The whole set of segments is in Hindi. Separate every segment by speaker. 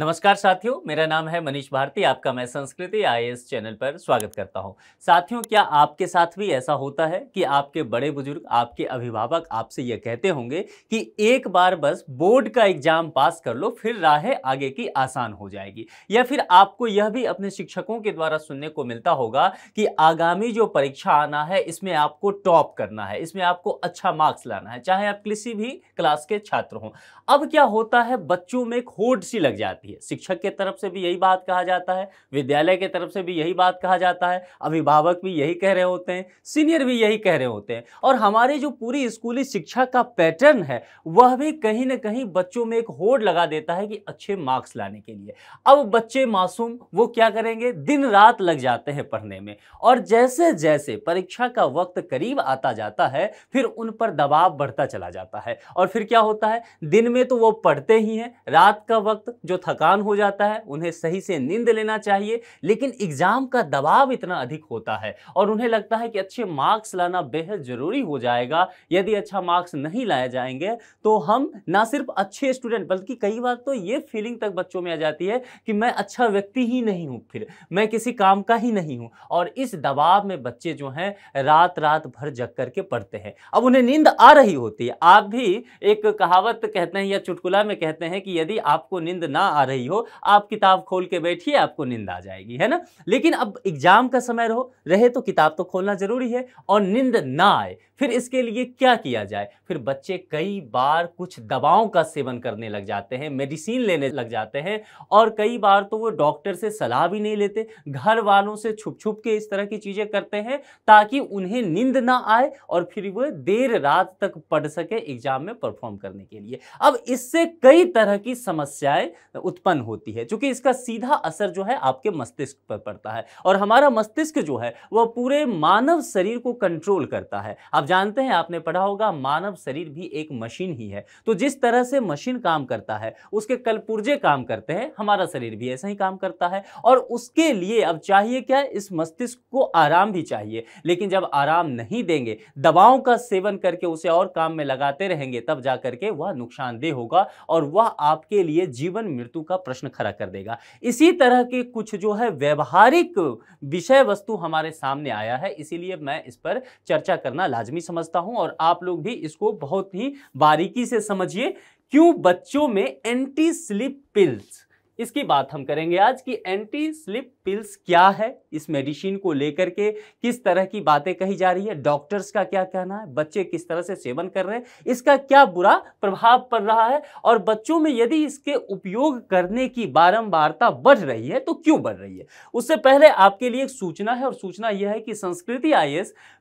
Speaker 1: नमस्कार साथियों मेरा नाम है मनीष भारती आपका मैं संस्कृति आई चैनल पर स्वागत करता हूं साथियों क्या आपके साथ भी ऐसा होता है कि आपके बड़े बुजुर्ग आपके अभिभावक आपसे यह कहते होंगे कि एक बार बस बोर्ड का एग्जाम पास कर लो फिर राह आगे की आसान हो जाएगी या फिर आपको यह भी अपने शिक्षकों के द्वारा सुनने को मिलता होगा कि आगामी जो परीक्षा आना है इसमें आपको टॉप करना है इसमें आपको अच्छा मार्क्स लाना है चाहे आप किसी भी क्लास के छात्र हों अब क्या होता है बच्चों में खोट सी लग जाती जाती है शिक्षक के तरफ से भी यही बात कहा जाता है विद्यालय के तरफ से भी यही बात कहा जाता है अभिभावक भी यही कह रहे होते हैं सीनियर भी यही कह रहे होते हैं और हमारे जो पूरी स्कूली शिक्षा का पैटर्न है वह भी कहीं ना कहीं बच्चों में एक होड़ लगा देता है कि अच्छे मार्क्स लाने के लिए अब बच्चे मासूम वो क्या करेंगे दिन रात लग जाते हैं पढ़ने में और जैसे जैसे परीक्षा का वक्त करीब आता जाता है फिर उन पर दबाव बढ़ता चला जाता है और फिर क्या होता है दिन में तो वो पढ़ते ही हैं रात का वक्त जो थक थकान हो जाता है उन्हें सही से नींद लेना चाहिए लेकिन एग्ज़ाम का दबाव इतना अधिक होता है और उन्हें लगता है कि अच्छे मार्क्स लाना बेहद ज़रूरी हो जाएगा यदि अच्छा मार्क्स नहीं लाए जाएंगे तो हम ना सिर्फ अच्छे स्टूडेंट बल्कि कई बार तो ये फीलिंग तक बच्चों में आ जाती है कि मैं अच्छा व्यक्ति ही नहीं हूँ फिर मैं किसी काम का ही नहीं हूँ और इस दबाव में बच्चे जो हैं रात रात भर जग करके पढ़ते हैं अब उन्हें नींद आ रही होती है आप भी एक कहावत कहते हैं या चुटकुला में कहते हैं कि यदि आपको नींद ना आ रही हो आप किताब खोल के बैठिए आपको नींद आ जाएगी है ना लेकिन अब एग्जाम का समय रहो रहे तो किताब तो खोलना जरूरी है और नींद ना आए फिर इसके लिए क्या किया जाए फिर बच्चे कई बार कुछ दवाओं का सेवन करने लग जाते हैं मेडिसिन लेने लग जाते हैं और कई बार तो वो डॉक्टर से सलाह भी नहीं लेते घर वालों से छुप छुप के इस तरह की चीज़ें करते हैं ताकि उन्हें नींद ना आए और फिर वो देर रात तक पढ़ सके एग्जाम में परफॉर्म करने के लिए अब इससे कई तरह की समस्याएं उत्पन्न होती है चूंकि इसका सीधा असर जो है आपके मस्तिष्क पर पड़ता है और हमारा मस्तिष्क जो है वह पूरे मानव शरीर को कंट्रोल करता है आप जानते हैं आपने पढ़ा होगा मानव शरीर भी एक मशीन ही है तो जिस तरह से मशीन काम करता है उसके कलपुर्जे काम करते हैं हमारा शरीर भी ऐसा ही काम करता है और उसके लिए अब चाहिए क्या इस मस्तिष्क को आराम भी चाहिए लेकिन जब आराम नहीं देंगे दवाओं का सेवन करके उसे और काम में लगाते रहेंगे तब जा करके वह नुकसानदेह होगा और वह आपके लिए जीवन मृत्यु का प्रश्न खड़ा कर देगा इसी तरह के कुछ जो है व्यवहारिक विषय वस्तु हमारे सामने आया है इसीलिए मैं इस पर चर्चा करना लाजमी भी समझता हूं और आप लोग भी इसको बहुत ही बारीकी से समझिए क्यों बच्चों में एंटी स्लिप पिल्स इसकी बात हम करेंगे आज की एंटी स्लिप पिल्स क्या है इस मेडिसिन को लेकर के किस तरह की बातें कही जा रही है डॉक्टर्स का क्या कहना है बच्चे किस तरह से सेवन कर रहे हैं इसका क्या बुरा प्रभाव पड़ रहा है और बच्चों में यदि इसके उपयोग करने की बारंबारता बढ़ रही है तो क्यों बढ़ रही है उससे पहले आपके लिए एक सूचना है और सूचना यह है कि संस्कृति आई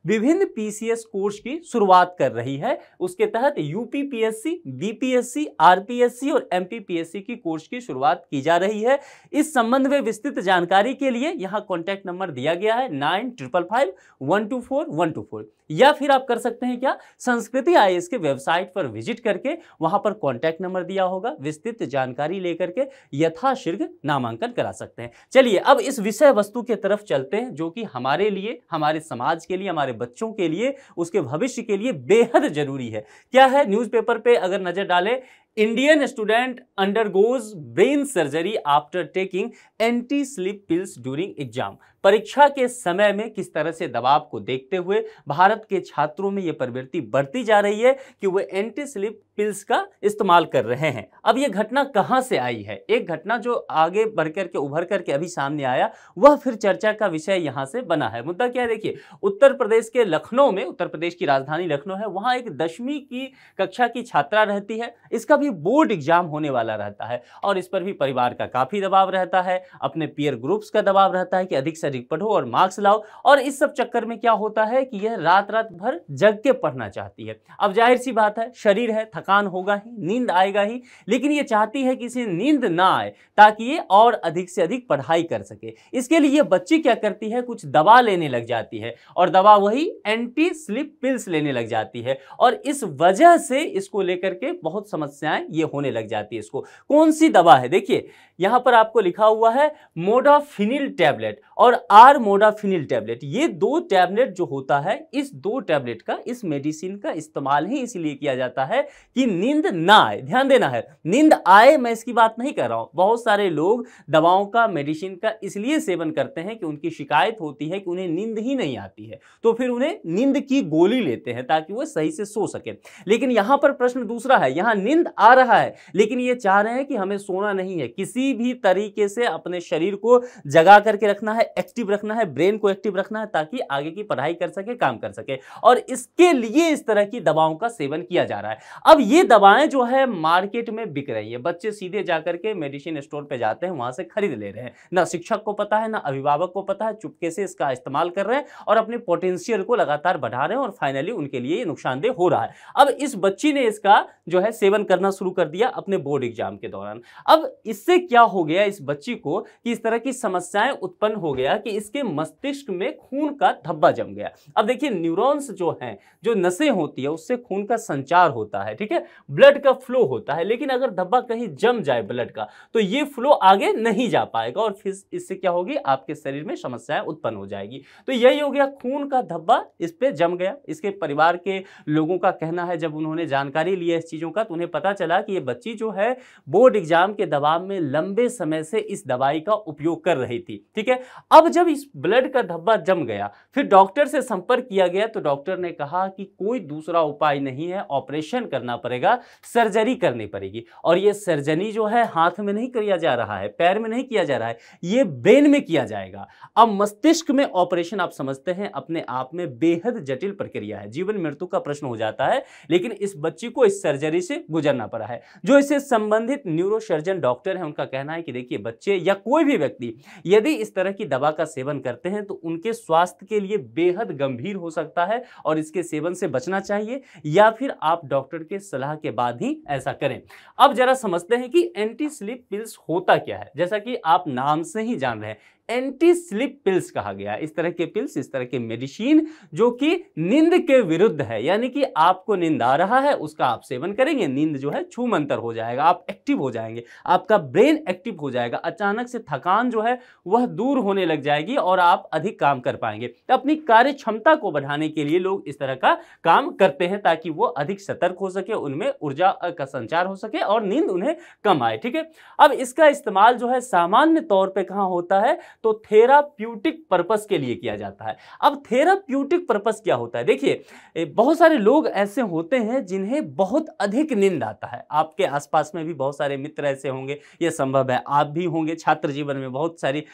Speaker 1: विभिन्न पी कोर्स की शुरुआत कर रही है उसके तहत यूपीपीएससी बीपीएससी आरपीएससी और एमपीपीएससी की कोर्स की शुरुआत की जा रही है इस संबंध में विस्तृत जानकारी के लिए यहाँ कॉन्टैक्ट नंबर दिया गया है nine triple five one two four one two four या फिर आप कर सकते हैं क्या संस्कृति आई के वेबसाइट पर विजिट करके वहाँ पर कॉन्टैक्ट नंबर दिया होगा विस्तृत जानकारी लेकर के यथाशीघ्र नामांकन करा सकते हैं चलिए अब इस विषय वस्तु के तरफ चलते हैं जो कि हमारे लिए हमारे समाज के लिए हमारे बच्चों के लिए उसके भविष्य के लिए बेहद जरूरी है क्या है न्यूज़पेपर पे अगर नज़र डालें Indian student undergoes brain surgery after taking anti-sleep pills during exam. परीक्षा के समय में किस तरह से दबाव को देखते हुए भारत के छात्रों में ये प्रवृत्ति बढ़ती जा रही है कि वे एंटी स्लिप पिल्स का इस्तेमाल कर रहे हैं अब ये घटना कहाँ से आई है एक घटना जो आगे बढ़ करके उभर करके अभी सामने आया वह फिर चर्चा का विषय यहाँ से बना है मुद्दा क्या है देखिए उत्तर प्रदेश के लखनऊ में उत्तर प्रदेश की राजधानी लखनऊ है वहाँ एक दसवीं की कक्षा की छात्रा रहती है इसका भी बोर्ड एग्जाम होने वाला रहता है और इस पर भी परिवार का काफ़ी दबाव रहता है अपने पियर ग्रुप्स का दबाव रहता है कि अधिक से लॉजिक पढ़ो और मार्क्स लाओ और इस सब चक्कर में क्या होता है कि यह रात रात भर जग के पढ़ना चाहती है अब जाहिर सी बात है शरीर है थकान होगा ही नींद आएगा ही लेकिन ये चाहती है कि इसे नींद ना आए ताकि ये और अधिक से अधिक पढ़ाई कर सके इसके लिए बच्ची क्या करती है कुछ दवा लेने लग जाती है और दवा वही एंटी स्लिप पिल्स लेने लग जाती है और इस वजह से इसको लेकर के बहुत समस्याएं ये होने लग जाती है इसको कौन सी दवा है देखिए यहां पर आपको लिखा हुआ है मोडाफिनिल टैबलेट और आर मोडाफिनिल टैबलेट ये दो टैबलेट जो होता है इस दो टैबलेट का इस मेडिसिन का इस्तेमाल ही इसलिए किया जाता है कि नींद ना आए ध्यान देना है नींद आए मैं इसकी बात नहीं कर रहा हूँ बहुत सारे लोग दवाओं का मेडिसिन का इसलिए सेवन करते हैं कि उनकी शिकायत होती है कि उन्हें नींद ही नहीं आती है तो फिर उन्हें नींद की गोली लेते हैं ताकि वह सही से सो सके लेकिन यहाँ पर प्रश्न दूसरा है यहाँ नींद आ रहा है लेकिन ये चाह रहे हैं कि हमें सोना नहीं है किसी भी तरीके से अपने शरीर को जगा करके रखना है एक्टिव रखना है ब्रेन को एक्टिव रखना है ताकि आगे की पढ़ाई कर सके काम कर सके और इसके लिए इस तरह की दवाओं का सेवन किया जा रहा है अब ये दवाएं जो है मार्केट में बिक रही है बच्चे सीधे जाकर के मेडिसिन स्टोर पर जाते हैं वहां से खरीद ले रहे हैं ना शिक्षक को पता है ना अभिभावक को पता है चुपके से इसका इस्तेमाल कर रहे हैं और अपने पोटेंशियल को लगातार बढ़ा रहे हैं और फाइनली उनके लिए नुकसानदेह हो रहा है अब इस बच्ची ने इसका जो है सेवन करना शुरू कर दिया अपने बोर्ड एग्जाम के दौरान अब इससे क्या हो गया इस बच्ची को कि इस तरह की समस्याएं उत्पन्न हो गया गया कि इसके मस्तिष्क में खून का धब्बा जम गया अब देखिए न्यूरॉन्स जो हैं जो नसें होती है उससे खून का संचार होता है ठीक है ब्लड का फ्लो होता है लेकिन अगर धब्बा कहीं जम जाए ब्लड का तो ये फ्लो आगे नहीं जा पाएगा और फिर इससे क्या होगी आपके शरीर में समस्याएं उत्पन्न हो जाएगी तो यही हो गया खून का धब्बा इस पर जम गया इसके परिवार के लोगों का कहना है जब उन्होंने जानकारी लिया इस चीज़ों का तो उन्हें पता चला कि ये बच्ची जो है बोर्ड एग्जाम के दबाव में लंबे समय से इस दवाई का उपयोग कर रही थी ठीक है अब अब जब इस ब्लड का धब्बा जम गया फिर डॉक्टर से संपर्क किया गया तो डॉक्टर ने कहा कि कोई दूसरा उपाय नहीं है ऑपरेशन करना पड़ेगा सर्जरी करनी पड़ेगी और ये सर्जरी जो है हाथ में नहीं किया जा रहा है पैर में नहीं किया जा रहा है ये ब्रेन में किया जाएगा अब मस्तिष्क में ऑपरेशन आप समझते हैं अपने आप में बेहद जटिल प्रक्रिया है जीवन मृत्यु का प्रश्न हो जाता है लेकिन इस बच्ची को इस सर्जरी से गुजरना पड़ा है जो इससे संबंधित न्यूरोसर्जन डॉक्टर है उनका कहना है कि देखिए बच्चे या कोई भी व्यक्ति यदि इस तरह की दवा का सेवन करते हैं तो उनके स्वास्थ्य के लिए बेहद गंभीर हो सकता है और इसके सेवन से बचना चाहिए या फिर आप डॉक्टर के सलाह के बाद ही ऐसा करें अब जरा समझते हैं कि एंटी स्लिप पिल्स होता क्या है जैसा कि आप नाम से ही जान रहे हैं एंटी स्लिप पिल्स कहा गया इस तरह के पिल्स इस तरह के मेडिसिन जो कि नींद के विरुद्ध है यानी कि आपको नींद आ रहा है उसका आप सेवन करेंगे नींद जो है मंतर हो जाएगा आप एक्टिव हो जाएंगे आपका ब्रेन एक्टिव हो जाएगा अचानक से थकान जो है वह दूर होने लग जाएगी और आप अधिक काम कर पाएंगे तो अपनी कार्य क्षमता को बढ़ाने के लिए लोग इस तरह का काम करते हैं ताकि वो अधिक सतर्क हो सके उनमें ऊर्जा का संचार हो सके और नींद उन्हें कम आए ठीक है अब इसका इस्तेमाल जो है सामान्य तौर पर कहाँ होता है तो थेराप्यूटिक पर्पस के लिए किया जाता है अब थेराप्यूटिक पर्पस क्या होता है देखिए बहुत सारे लोग ऐसे होते हैं जिन्हें बहुत अधिक नींद आता है आपके आसपास में भी बहुत सारे मित्र ऐसे होंगे ये संभव है आप भी होंगे छात्र जीवन में बहुत सारी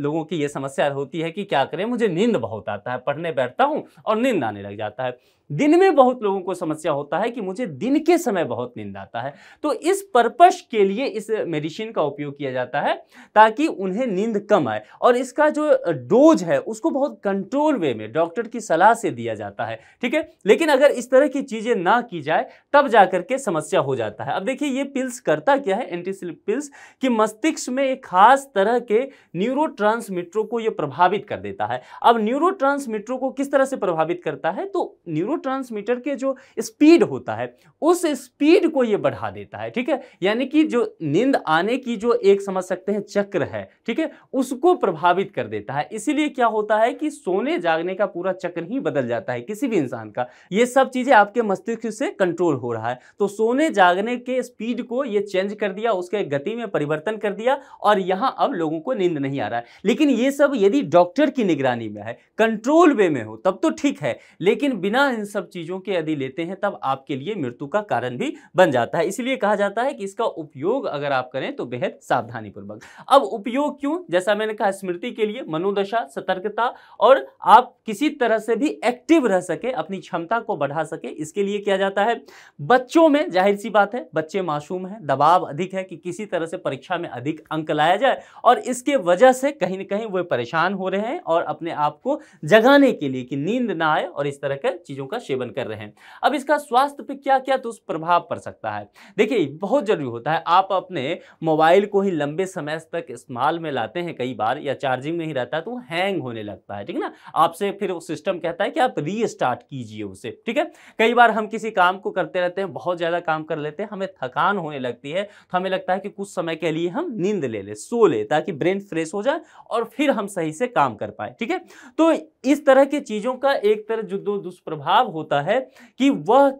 Speaker 1: लोगों की ये समस्या होती है कि क्या करें मुझे नींद बहुत आता है पढ़ने बैठता हूँ और नींद आने लग जाता है दिन में बहुत लोगों को समस्या होता है कि मुझे दिन के समय बहुत नींद आता है तो इस पर्पश के लिए इस मेडिसिन का उपयोग किया जाता है ताकि उन्हें नींद कम आए और इसका जो डोज है उसको बहुत कंट्रोल वे में डॉक्टर की सलाह से दिया जाता है ठीक है लेकिन अगर इस तरह की चीज़ें ना की जाए तब जा के समस्या हो जाता है अब देखिए ये पिल्स करता क्या है एंटीस्लिप पिल्स कि मस्तिष्क में एक खास तरह के न्यूरो को ये प्रभावित कर देता है अब न्यूरो को किस तरह से प्रभावित करता है तो न्यूरो न्यूरोट्रांसमीटर के जो स्पीड होता है उस स्पीड को ये बढ़ा देता है ठीक है यानी कि जो नींद आने की जो एक समझ सकते हैं चक्र है ठीक है उसको प्रभावित कर देता है इसीलिए क्या होता है कि सोने जागने का पूरा चक्र ही बदल जाता है किसी भी इंसान का ये सब चीज़ें आपके मस्तिष्क से कंट्रोल हो रहा है तो सोने जागने के स्पीड को ये चेंज कर दिया उसके गति में परिवर्तन कर दिया और यहाँ अब लोगों को नींद नहीं आ रहा है लेकिन ये सब यदि डॉक्टर की निगरानी में है कंट्रोल वे में हो तब तो ठीक है लेकिन बिना सब चीज़ों के यदि लेते हैं तब आपके लिए मृत्यु का कारण भी बन जाता है इसलिए कहा जाता है कि इसका उपयोग अगर आप करें तो बेहद सावधानीपूर्वक अब उपयोग क्यों जैसा मैंने कहा स्मृति के लिए मनोदशा सतर्कता और आप किसी तरह से भी एक्टिव रह सके अपनी क्षमता को बढ़ा सके इसके लिए किया जाता है बच्चों में जाहिर सी बात है बच्चे मासूम हैं दबाव अधिक है कि किसी तरह से परीक्षा में अधिक अंक लाया जाए और इसके वजह से कहीं ना कहीं वे परेशान हो रहे हैं और अपने आप को जगाने के लिए कि नींद ना आए और इस तरह के चीज़ों का का सेवन कर रहे हैं अब इसका स्वास्थ्य पे क्या क्या तो दुष्प्रभाव पड़ सकता है देखिए बहुत जरूरी होता है आप अपने मोबाइल को ही लंबे समय तक इस्तेमाल में लाते हैं कई बार या चार्जिंग में ही रहता है तो हैंग होने लगता है ठीक है ना आपसे फिर वो सिस्टम कहता है कि आप री कीजिए उसे ठीक है कई बार हम किसी काम को करते रहते हैं बहुत ज़्यादा काम कर लेते हैं हमें थकान होने लगती है तो हमें लगता है कि कुछ समय के लिए हम नींद ले ले सो ले ताकि ब्रेन फ्रेश हो जाए और फिर हम सही से काम कर पाए ठीक है तो इस तरह की चीज़ों का एक तरह जो दुष्प्रभाव होता है कि वह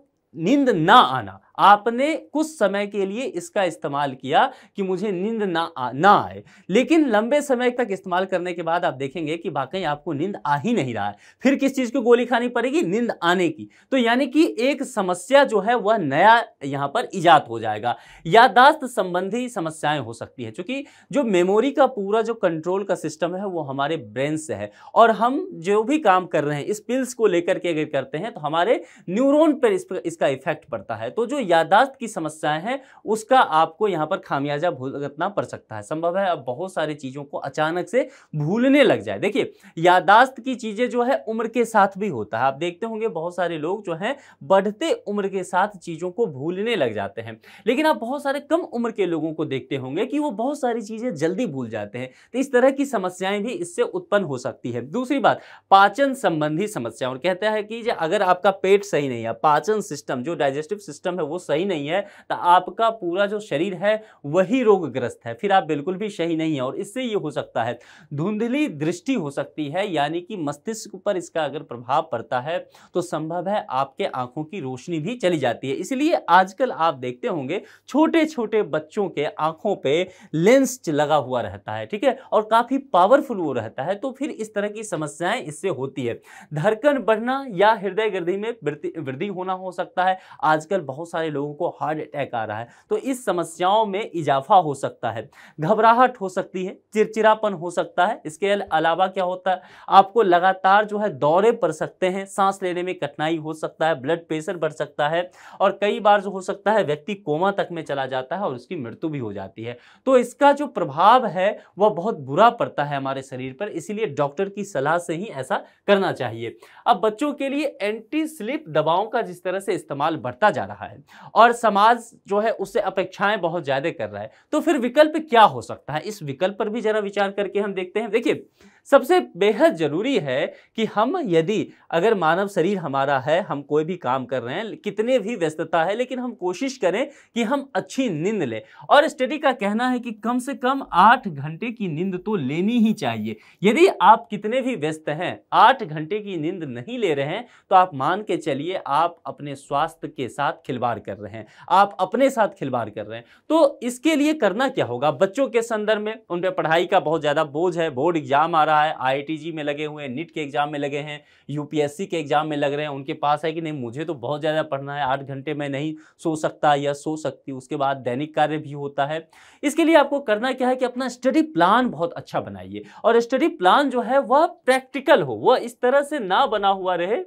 Speaker 1: नींद ना आना आपने कुछ समय के लिए इसका इस्तेमाल किया कि मुझे नींद ना आ, ना आए लेकिन लंबे समय तक इस्तेमाल करने के बाद आप देखेंगे कि वाकई आपको नींद आ ही नहीं रहा है फिर किस चीज़ की गोली खानी पड़ेगी नींद आने की तो यानी कि एक समस्या जो है वह नया यहाँ पर ईजाद हो जाएगा यादाश्त संबंधी समस्याएं हो सकती हैं क्योंकि जो मेमोरी का पूरा जो कंट्रोल का सिस्टम है वो हमारे ब्रेन से है और हम जो भी काम कर रहे हैं इस पिल्स को लेकर के अगर करते हैं तो हमारे न्यूरोन पर इस पर इसका इफेक्ट पड़ता है तो जो यादाश्त की समस्याएं हैं उसका आपको यहाँ पर खामियाजा भुगतना पड़ सकता है संभव है अब बहुत सारी चीज़ों को अचानक से भूलने लग जाए देखिए यादाश्त की चीज़ें जो है उम्र के साथ भी होता है आप देखते होंगे बहुत सारे लोग जो हैं बढ़ते उम्र के साथ चीज़ों को भूलने लग जाते हैं लेकिन आप बहुत सारे कम उम्र के लोगों को देखते होंगे कि वो बहुत सारी चीज़ें जल्दी भूल जाते हैं तो इस तरह की समस्याएं भी इससे उत्पन्न हो सकती है दूसरी बात पाचन संबंधी समस्या और कहता है कि अगर आपका पेट सही नहीं है पाचन सिस्टम जो डाइजेस्टिव सिस्टम है वो सही नहीं है तो आपका पूरा जो शरीर है वही रोगग्रस्त है फिर आप बिल्कुल भी सही नहीं है और इससे ये हो सकता है धुंधली दृष्टि हो सकती है यानी कि मस्तिष्क पर इसका अगर प्रभाव पड़ता है तो संभव है आपके आंखों की रोशनी भी चली जाती है इसलिए आजकल आप देखते होंगे छोटे छोटे बच्चों के आंखों पे लेंस लगा हुआ रहता है ठीक है और काफ़ी पावरफुल वो रहता है तो फिर इस तरह की समस्याएं इससे होती है धड़कन बढ़ना या हृदय गर्दी में वृद्धि होना हो सकता है आजकल बहुत सारे सारे लोगों को हार्ट अटैक आ रहा है तो इस समस्याओं में इजाफा हो सकता है घबराहट हो सकती है चिड़चिड़ापन हो सकता है इसके अलावा क्या होता है आपको लगातार जो है दौरे पड़ सकते हैं सांस लेने में कठिनाई हो सकता है ब्लड प्रेशर बढ़ सकता है और कई बार जो हो सकता है व्यक्ति कोमा तक में चला जाता है और उसकी मृत्यु भी हो जाती है तो इसका जो प्रभाव है वह बहुत बुरा पड़ता है हमारे शरीर पर इसीलिए डॉक्टर की सलाह से ही ऐसा करना चाहिए अब बच्चों के लिए एंटी स्लिप दवाओं का जिस तरह से इस्तेमाल बढ़ता जा रहा है और समाज जो है उससे अपेक्षाएं बहुत ज़्यादा कर रहा है तो फिर विकल्प क्या हो सकता है इस विकल्प पर भी जरा विचार करके हम देखते हैं देखिए सबसे बेहद ज़रूरी है कि हम यदि अगर मानव शरीर हमारा है हम कोई भी काम कर रहे हैं कितने भी व्यस्तता है लेकिन हम कोशिश करें कि हम अच्छी नींद लें और स्टडी का कहना है कि कम से कम आठ घंटे की नींद तो लेनी ही चाहिए यदि आप कितने भी व्यस्त हैं आठ घंटे की नींद नहीं ले रहे हैं तो आप मान के चलिए आप अपने स्वास्थ्य के साथ खिलवाड़ कर रहे हैं आप अपने साथ खिलवाड़ कर रहे हैं तो इसके लिए करना क्या होगा बच्चों के संदर्भ में उन पर पढ़ाई का बहुत ज़्यादा बोझ है बोर्ड एग्जाम आ रहा रहा है आईआईटीजी में लगे हुए हैं नीट के एग्जाम में लगे हैं यूपीएससी के एग्जाम में लग रहे हैं उनके पास है कि नहीं मुझे तो बहुत ज़्यादा पढ़ना है आठ घंटे में नहीं सो सकता या सो सकती उसके बाद दैनिक कार्य भी होता है इसके लिए आपको करना क्या है कि अपना स्टडी प्लान बहुत अच्छा बनाइए और स्टडी प्लान जो है वह प्रैक्टिकल हो वह इस तरह से ना बना हुआ रहे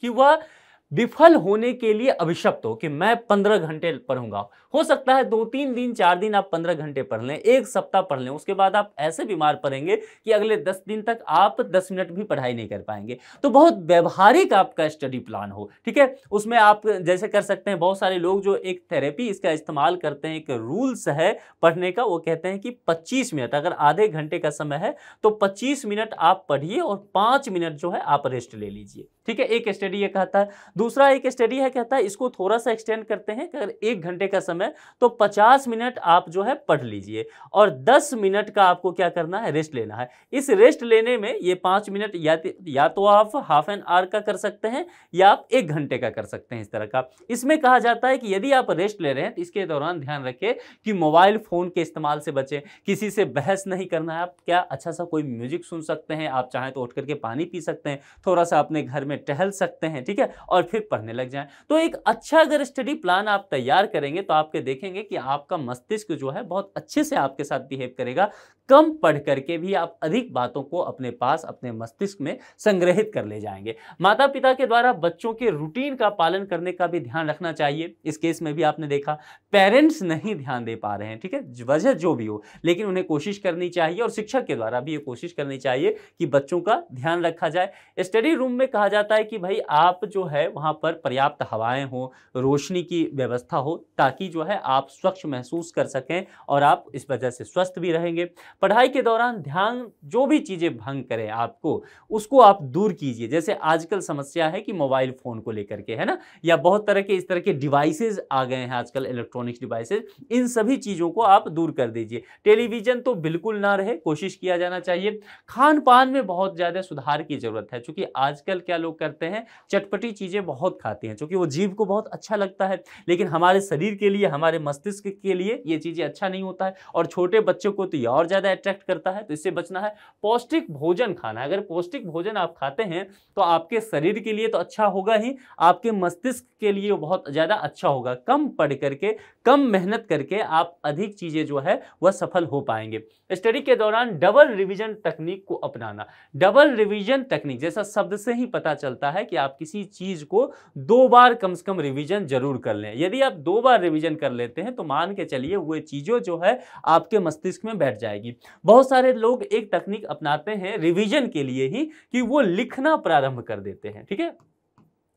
Speaker 1: कि वह विफल होने के लिए अभिशप्त हो कि मैं पंद्रह घंटे पढ़ूंगा हो सकता है दो तीन दिन चार दिन आप पंद्रह घंटे पढ़ लें एक सप्ताह पढ़ लें उसके बाद आप ऐसे बीमार पड़ेंगे कि अगले दस दिन तक आप दस मिनट भी पढ़ाई नहीं कर पाएंगे तो बहुत व्यवहारिक आपका स्टडी प्लान हो ठीक है उसमें आप जैसे कर सकते हैं बहुत सारे लोग जो एक थेरेपी इसका इस्तेमाल करते हैं एक रूल्स है पढ़ने का वो कहते हैं कि पच्चीस मिनट अगर आधे घंटे का समय है तो पच्चीस मिनट आप पढ़िए और पाँच मिनट जो है आप रेस्ट ले लीजिए ठीक है एक स्टडी ये कहता है दूसरा एक स्टडी है कहता है इसको थोड़ा सा एक्सटेंड करते हैं अगर एक घंटे का समय तो पचास मिनट आप जो है पढ़ लीजिए और दस मिनट का आपको क्या करना है रेस्ट लेना है इस रेस्ट लेने में ये पाँच मिनट या या तो आप हाफ एन आवर का कर सकते हैं या आप एक घंटे का कर सकते हैं इस तरह का इसमें कहा जाता है कि यदि आप रेस्ट ले रहे हैं तो इसके दौरान ध्यान रखें कि मोबाइल फ़ोन के इस्तेमाल से बचें किसी से बहस नहीं करना है आप क्या अच्छा सा कोई म्यूजिक सुन सकते हैं आप चाहें तो उठ करके पानी पी सकते हैं थोड़ा सा अपने घर में में टहल सकते हैं ठीक है और फिर पढ़ने लग जाएं तो एक अच्छा अगर स्टडी प्लान आप तैयार करेंगे तो आपके देखेंगे कि आपका मस्तिष्क जो है बहुत अच्छे से आपके साथ बिहेव करेगा कम पढ़ करके भी आप अधिक बातों को अपने पास अपने मस्तिष्क में संग्रहित कर ले जाएंगे माता पिता के द्वारा बच्चों के रूटीन का पालन करने का भी ध्यान रखना चाहिए इस केस में भी आपने देखा पेरेंट्स नहीं ध्यान दे पा रहे हैं ठीक है वजह जो भी हो लेकिन उन्हें कोशिश करनी चाहिए और शिक्षक के द्वारा भी ये कोशिश करनी चाहिए कि बच्चों का ध्यान रखा जाए स्टडी रूम में कहा जा जाता है कि भाई आप जो है वहाँ पर पर्याप्त हवाएं हो रोशनी की व्यवस्था हो ताकि जो है आप स्वच्छ महसूस कर सकें और आप इस वजह से स्वस्थ भी रहेंगे पढ़ाई के दौरान ध्यान जो भी चीज़ें भंग करें आपको उसको आप दूर कीजिए जैसे आजकल समस्या है कि मोबाइल फ़ोन को लेकर के है ना या बहुत तरह के इस तरह के डिवाइसेज आ गए हैं आजकल इलेक्ट्रॉनिक्स डिवाइसेज इन सभी चीज़ों को आप दूर कर दीजिए टेलीविज़न तो बिल्कुल ना रहे कोशिश किया जाना चाहिए खान पान में बहुत ज़्यादा सुधार की ज़रूरत है चूँकि आजकल क्या लोग लोग करते हैं चटपटी चीज़ें बहुत खाते हैं क्योंकि वो जीव को बहुत अच्छा लगता है लेकिन हमारे शरीर के लिए हमारे मस्तिष्क के लिए ये चीज़ें अच्छा नहीं होता है और छोटे बच्चों को तो ये और ज़्यादा अट्रैक्ट करता है तो इससे बचना है पौष्टिक भोजन खाना अगर पौष्टिक भोजन आप खाते हैं तो आपके शरीर के लिए तो अच्छा होगा ही आपके मस्तिष्क के लिए बहुत ज़्यादा अच्छा होगा कम पढ़ करके कम मेहनत करके आप अधिक चीज़ें जो है वह सफल हो पाएंगे स्टडी के दौरान डबल रिवीजन तकनीक को अपनाना डबल रिवीजन तकनीक जैसा शब्द से ही पता चलता है कि आप किसी चीज़ को दो बार कम से कम रिवीजन जरूर कर लें यदि आप दो बार रिवीजन कर लेते हैं तो मान के चलिए वो चीज़ों जो है आपके मस्तिष्क में बैठ जाएगी बहुत सारे लोग एक तकनीक अपनाते हैं रिविज़न के लिए ही कि वो लिखना प्रारंभ कर देते हैं ठीक है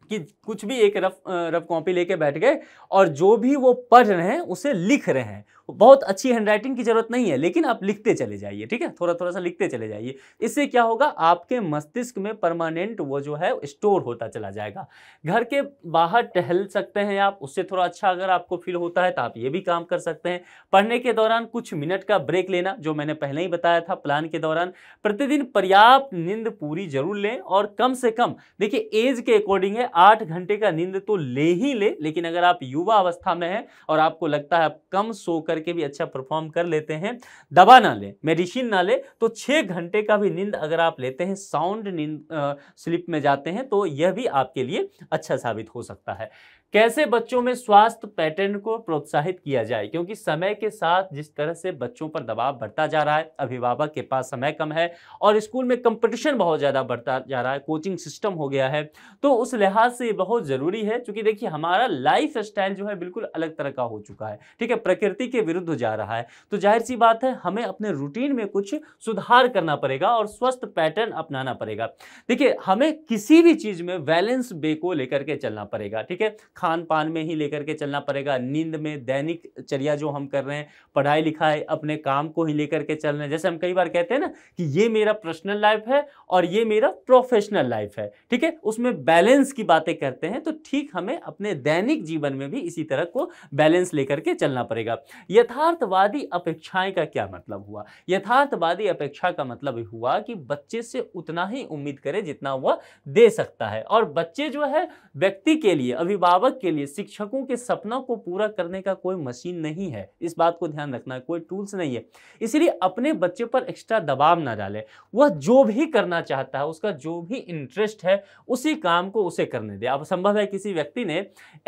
Speaker 1: कि कुछ भी एक रफ रफ कॉपी लेके बैठ गए और जो भी वो पढ़ रहे हैं उसे लिख रहे हैं बहुत अच्छी हैंडराइटिंग की जरूरत नहीं है लेकिन आप लिखते चले जाइए ठीक है थोड़ा थोड़ा सा लिखते चले जाइए इससे क्या होगा आपके मस्तिष्क में परमानेंट वो जो है स्टोर होता चला जाएगा घर के बाहर टहल सकते हैं आप उससे थोड़ा अच्छा अगर आपको फील होता है तो आप ये भी काम कर सकते हैं पढ़ने के दौरान कुछ मिनट का ब्रेक लेना जो मैंने पहले ही बताया था प्लान के दौरान प्रतिदिन पर्याप्त नींद पूरी जरूर लें और कम से कम देखिए एज के अकॉर्डिंग है आठ घंटे का नींद तो ले ही ले लेकिन अगर आप युवा अवस्था में हैं और आपको लगता है आप कम सो कर करके भी अच्छा परफॉर्म कर लेते हैं दवा ना लें मेडिसिन ना लें तो छः घंटे का भी नींद अगर आप लेते हैं साउंड नींद स्लिप में जाते हैं तो यह भी आपके लिए अच्छा साबित हो सकता है कैसे बच्चों में स्वास्थ्य पैटर्न को प्रोत्साहित किया जाए क्योंकि समय के साथ जिस तरह से बच्चों पर दबाव बढ़ता जा रहा है अभिभावक के पास समय कम है और स्कूल में कंपटीशन बहुत ज़्यादा बढ़ता जा रहा है कोचिंग सिस्टम हो गया है तो उस लिहाज से ये बहुत ज़रूरी है क्योंकि देखिए हमारा लाइफ स्टाइल जो है बिल्कुल अलग तरह का हो चुका है ठीक है प्रकृति के विरुद्ध जा रहा है तो जाहिर सी बात है हमें अपने रूटीन में कुछ सुधार करना पड़ेगा और स्वस्थ पैटर्न अपनाना पड़ेगा देखिए हमें किसी भी चीज़ में बैलेंस बे को लेकर के चलना पड़ेगा ठीक है खान पान में ही लेकर के चलना पड़ेगा नींद में दैनिक चर्या जो हम कर रहे हैं पढ़ाई लिखाई अपने काम को ही लेकर के चल रहे हैं जैसे हम कई बार कहते हैं ना कि ये मेरा पर्सनल लाइफ है और ये मेरा प्रोफेशनल लाइफ है ठीक है उसमें बैलेंस की बातें करते हैं तो ठीक हमें अपने दैनिक जीवन में भी इसी तरह को बैलेंस लेकर के चलना पड़ेगा यथार्थवादी अपेक्षाएं का क्या मतलब हुआ यथार्थवादी अपेक्षा का मतलब हुआ कि बच्चे से उतना ही उम्मीद करे जितना वह दे सकता है और बच्चे जो है व्यक्ति के लिए अभिभावक तक के लिए शिक्षकों के सपना को पूरा करने का कोई मशीन नहीं है इस बात को ध्यान रखना है कोई टूल्स नहीं है इसलिए अपने बच्चे पर एक्स्ट्रा दबाव ना डालें वह जो भी करना चाहता है उसका जो भी इंटरेस्ट है उसी काम को उसे करने दे अब संभव है किसी व्यक्ति ने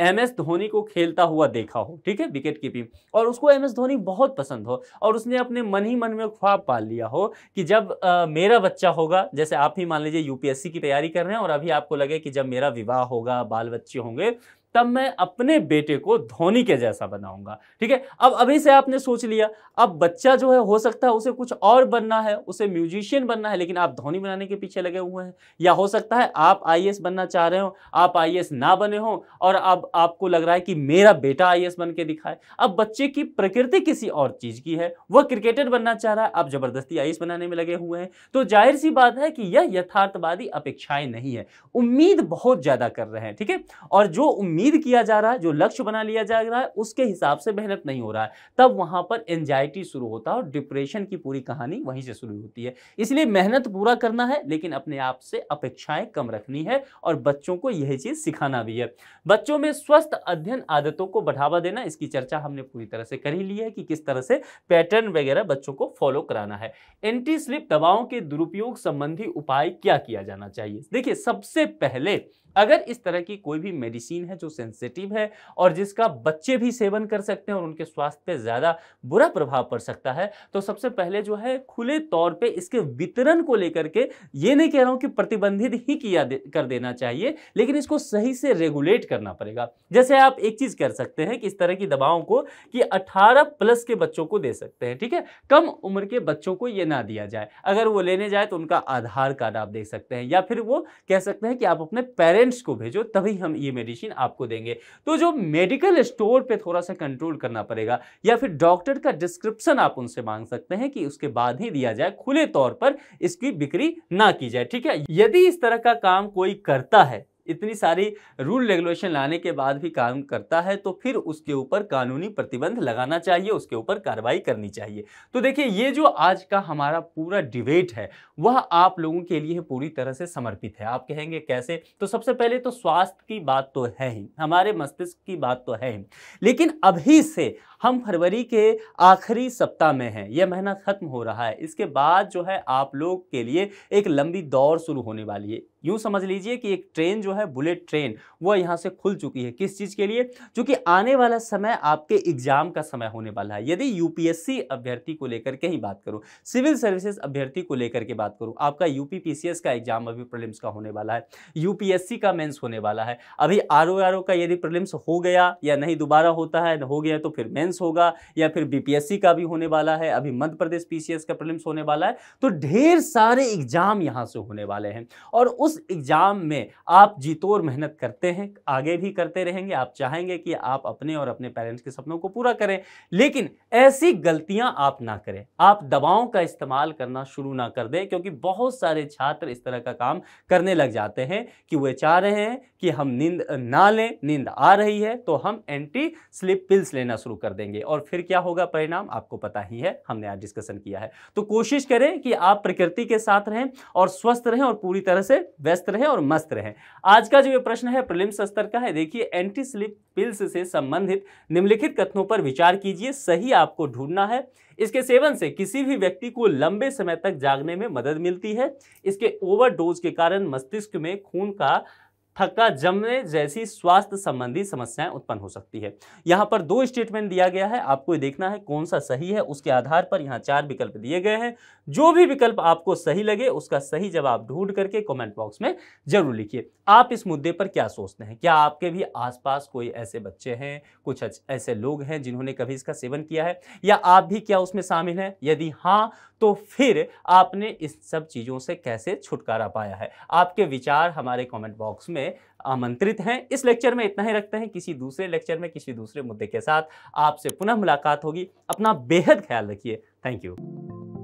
Speaker 1: एम एस धोनी को खेलता हुआ देखा हो ठीक है विकेट कीपिंग और उसको एम एस धोनी बहुत पसंद हो और उसने अपने मन ही मन में ख्वाब पाल लिया हो कि जब आ, मेरा बच्चा होगा जैसे आप ही मान लीजिए यूपीएससी की तैयारी कर रहे हैं और अभी आपको लगे कि जब मेरा विवाह होगा बाल बच्चे होंगे तब मैं अपने बेटे को धोनी के जैसा बनाऊंगा ठीक है अब अभी से आपने सोच लिया अब बच्चा जो है हो सकता है उसे कुछ और बनना है उसे म्यूजिशियन बनना है लेकिन आप धोनी बनाने के पीछे लगे हुए हैं या हो सकता है आप आई बनना चाह रहे हो आप आई ना बने हो और अब आपको लग रहा है कि मेरा बेटा आई बन के दिखाए अब बच्चे की प्रकृति किसी और चीज़ की है वह क्रिकेटर बनना चाह रहा है आप जबरदस्ती आई बनाने में लगे हुए हैं तो जाहिर सी बात है कि यह यथार्थवादी अपेक्षाएं नहीं है उम्मीद बहुत ज़्यादा कर रहे हैं ठीक है और जो उम्मीद उम्मीद किया जा रहा है जो लक्ष्य बना लिया जा रहा है उसके हिसाब से मेहनत नहीं हो रहा है तब वहां पर एंजाइटी शुरू होता है और डिप्रेशन की पूरी कहानी वहीं से शुरू होती है इसलिए मेहनत पूरा करना है लेकिन अपने आप से अपेक्षाएं कम रखनी है और बच्चों को यही चीज़ सिखाना भी है बच्चों में स्वस्थ अध्ययन आदतों को बढ़ावा देना इसकी चर्चा हमने पूरी तरह से कर ही ली है कि किस तरह से पैटर्न वगैरह बच्चों को फॉलो कराना है एंटी स्लिप दवाओं के दुरुपयोग संबंधी उपाय क्या किया जाना चाहिए देखिए सबसे पहले अगर इस तरह की कोई भी मेडिसिन है जो सेंसिटिव है और जिसका बच्चे भी सेवन कर सकते हैं और उनके स्वास्थ्य पे ज़्यादा बुरा प्रभाव पड़ सकता है तो सबसे पहले जो है खुले तौर पे इसके वितरण को लेकर के ये नहीं कह रहा हूँ कि प्रतिबंधित ही किया दे, कर देना चाहिए लेकिन इसको सही से रेगुलेट करना पड़ेगा जैसे आप एक चीज़ कर सकते हैं कि इस तरह की दवाओं को कि अठारह प्लस के बच्चों को दे सकते हैं ठीक है कम उम्र के बच्चों को ये ना दिया जाए अगर वो लेने जाए तो उनका आधार कार्ड आप देख सकते हैं या फिर वो कह सकते हैं कि आप अपने पेरेंट्स को भेजो तभी हम ये मेडिसिन आपको आपको देंगे तो जो मेडिकल स्टोर पे थोड़ा सा कंट्रोल करना पड़ेगा या फिर डॉक्टर का डिस्क्रिप्शन आप उनसे मांग सकते हैं कि उसके बाद ही दिया जाए खुले तौर पर इसकी बिक्री ना की जाए ठीक है यदि इस तरह का काम कोई करता है इतनी सारी रूल रेगुलेशन लाने के बाद भी काम करता है तो फिर उसके ऊपर कानूनी प्रतिबंध लगाना चाहिए उसके ऊपर कार्रवाई करनी चाहिए तो देखिए ये जो आज का हमारा पूरा डिबेट है वह आप लोगों के लिए पूरी तरह से समर्पित है आप कहेंगे कैसे तो सबसे पहले तो स्वास्थ्य की बात तो है ही हमारे मस्तिष्क की बात तो है ही लेकिन अभी से हम फरवरी के आखिरी सप्ताह में हैं यह महीना ख़त्म हो रहा है इसके बाद जो है आप लोग के लिए एक लंबी दौड़ शुरू होने वाली है यूँ समझ लीजिए कि एक ट्रेन जो है बुलेट ट्रेन वह यहाँ से खुल चुकी है किस चीज़ के लिए क्योंकि आने वाला समय आपके एग्जाम का समय होने वाला है यदि यूपीएससी अभ्यर्थी को लेकर के ही बात करूँ सिविल सर्विसेज अभ्यर्थी को लेकर के बात करूँ आपका यूपी का एग्जाम अभी प्रलिम्स का होने वाला है यूपीएससी का मेन्स होने वाला है अभी आर ओ का यदि प्रलिम्स हो गया या नहीं दोबारा होता है हो गया तो फिर मेन्स होगा या फिर बीपीएससी का भी होने वाला है अभी मध्य प्रदेश पीसीएस का प्रलिम्स होने वाला है तो ढेर सारे एग्जाम यहाँ से होने वाले हैं और उस एग्ज़ाम में आप जीतोर मेहनत करते हैं आगे भी करते रहेंगे आप चाहेंगे कि आप अपने और अपने पेरेंट्स के सपनों को पूरा करें लेकिन ऐसी गलतियां आप ना करें आप दवाओं का इस्तेमाल करना शुरू ना कर दें क्योंकि बहुत सारे छात्र इस तरह का काम करने लग जाते हैं कि वे चाह रहे हैं कि हम नींद ना लें नींद आ रही है तो हम एंटी स्लिप पिल्स लेना शुरू कर देंगे और फिर क्या होगा परिणाम आपको पता ही है हमने आज डिस्कशन किया है तो कोशिश करें कि आप प्रकृति के साथ रहें और स्वस्थ रहें और पूरी तरह से व्यस्त रहें और मस्त रहें आज का जो ये प्रश्न है प्रिलिम्स स्तर का है देखिए एंटी स्लिप पिल्स से संबंधित निम्नलिखित कथनों पर विचार कीजिए सही आपको ढूंढना है इसके सेवन से किसी भी व्यक्ति को लंबे समय तक जागने में मदद मिलती है इसके ओवरडोज के कारण मस्तिष्क में खून का थका जमने जैसी स्वास्थ्य संबंधी समस्याएं उत्पन्न हो सकती है यहाँ पर दो स्टेटमेंट दिया गया है आपको ये देखना है कौन सा सही है उसके आधार पर यहाँ चार विकल्प दिए गए हैं जो भी विकल्प आपको सही लगे उसका सही जवाब ढूंढ करके कमेंट बॉक्स में जरूर लिखिए आप इस मुद्दे पर क्या सोचते हैं क्या आपके भी आसपास कोई ऐसे बच्चे हैं कुछ ऐसे लोग हैं जिन्होंने कभी इसका सेवन किया है या आप भी क्या उसमें शामिल हैं यदि हाँ तो फिर आपने इस सब चीज़ों से कैसे छुटकारा पाया है आपके विचार हमारे कॉमेंट बॉक्स में में आमंत्रित हैं इस लेक्चर में इतना ही रखते हैं किसी दूसरे लेक्चर में किसी दूसरे मुद्दे के साथ आपसे पुनः मुलाकात होगी अपना बेहद ख्याल रखिए थैंक यू